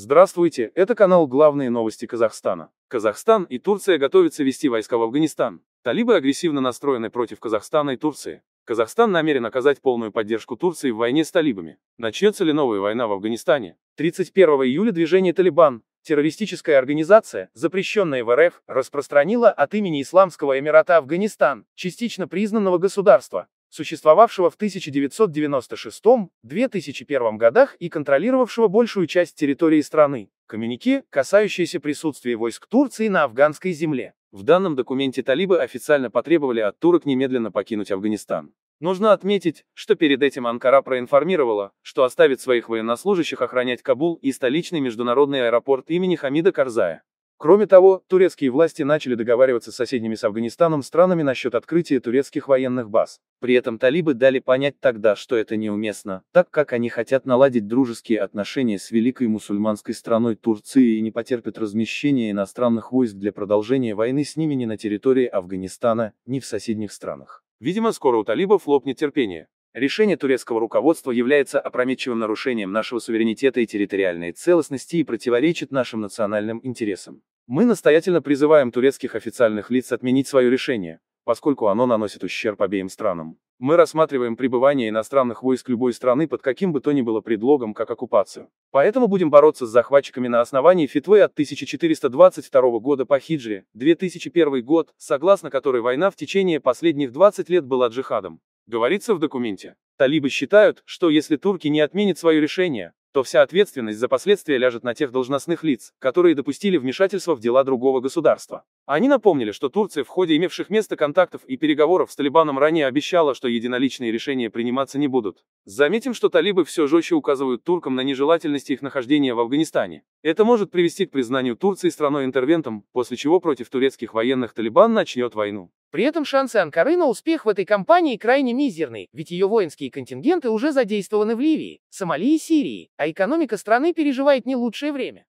Здравствуйте, это канал «Главные новости Казахстана». Казахстан и Турция готовятся вести войска в Афганистан. Талибы агрессивно настроены против Казахстана и Турции. Казахстан намерен оказать полную поддержку Турции в войне с талибами. Начнется ли новая война в Афганистане? 31 июля движение «Талибан» террористическая организация, запрещенная в РФ, распространила от имени Исламского Эмирата Афганистан, частично признанного государства, существовавшего в 1996-2001 годах и контролировавшего большую часть территории страны, коммюнике, касающиеся присутствия войск Турции на афганской земле. В данном документе талибы официально потребовали от турок немедленно покинуть Афганистан. Нужно отметить, что перед этим Анкара проинформировала, что оставит своих военнослужащих охранять Кабул и столичный международный аэропорт имени Хамида Карзая. Кроме того, турецкие власти начали договариваться с соседними с Афганистаном странами насчет открытия турецких военных баз. При этом талибы дали понять тогда, что это неуместно, так как они хотят наладить дружеские отношения с великой мусульманской страной Турции и не потерпят размещения иностранных войск для продолжения войны с ними ни на территории Афганистана, ни в соседних странах. Видимо, скоро у талибов лопнет терпение. Решение турецкого руководства является опрометчивым нарушением нашего суверенитета и территориальной целостности и противоречит нашим национальным интересам. Мы настоятельно призываем турецких официальных лиц отменить свое решение, поскольку оно наносит ущерб обеим странам. Мы рассматриваем пребывание иностранных войск любой страны под каким бы то ни было предлогом, как оккупацию. Поэтому будем бороться с захватчиками на основании фитвы от 1422 года по хиджре, 2001 год, согласно которой война в течение последних 20 лет была джихадом. Говорится в документе. Талибы считают, что если турки не отменят свое решение, то вся ответственность за последствия ляжет на тех должностных лиц, которые допустили вмешательство в дела другого государства. Они напомнили, что Турция в ходе имевших место контактов и переговоров с Талибаном ранее обещала, что единоличные решения приниматься не будут. Заметим, что талибы все жестче указывают туркам на нежелательность их нахождения в Афганистане. Это может привести к признанию Турции страной-интервентом, после чего против турецких военных Талибан начнет войну. При этом шансы Анкары на успех в этой кампании крайне мизерны, ведь ее воинские контингенты уже задействованы в Ливии, Сомали и Сирии, а экономика страны переживает не лучшее время.